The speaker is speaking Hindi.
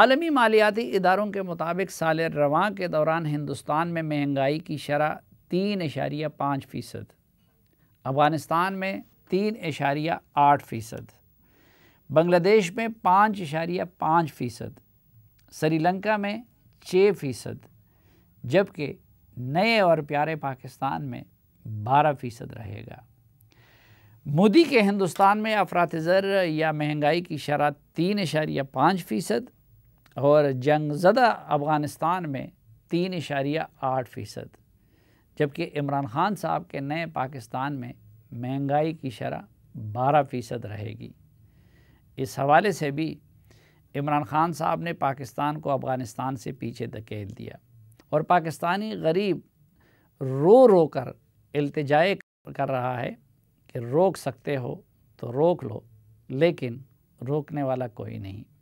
आलमी मालियाती इदारों के मुताबिक साल रवा के दौरान हिंदुस्तान में महंगाई की शरह तीन इशारिया पाँच फ़ीसद अफ़गानिस्तान में तीन इशारिया आठ फ़ीसद बंग्लादेश में पाँच इशारिया पाँच फ़ीसद श्रीलंका में छः फ़ीसद जबकि नए और प्यारे पाकिस्तान में बारह फ़ीसद रहेगा मोदी के हिंदुस्तान में अफरातज़र या महंगाई की शरह तीन इशारिया पाँच फ़ीसद और जंग ज़दा अफ़गानिस्तान में तीन इशारिया आठ फ़ीसद जबकि इमरान ख़ान साहब के नए पाकिस्तान में महंगाई की शरह बारह फ़ीसद रहेगी इस हवाले से भी इमरान ख़ान साहब ने पाकिस्तान को अफ़गानिस्तान से पीछे धकेल दिया और पाकिस्तानी गरीब रो रो कर अल्तजाए कर रहा है कि रोक सकते हो तो रोक लो लेकिन रोकने वाला कोई नहीं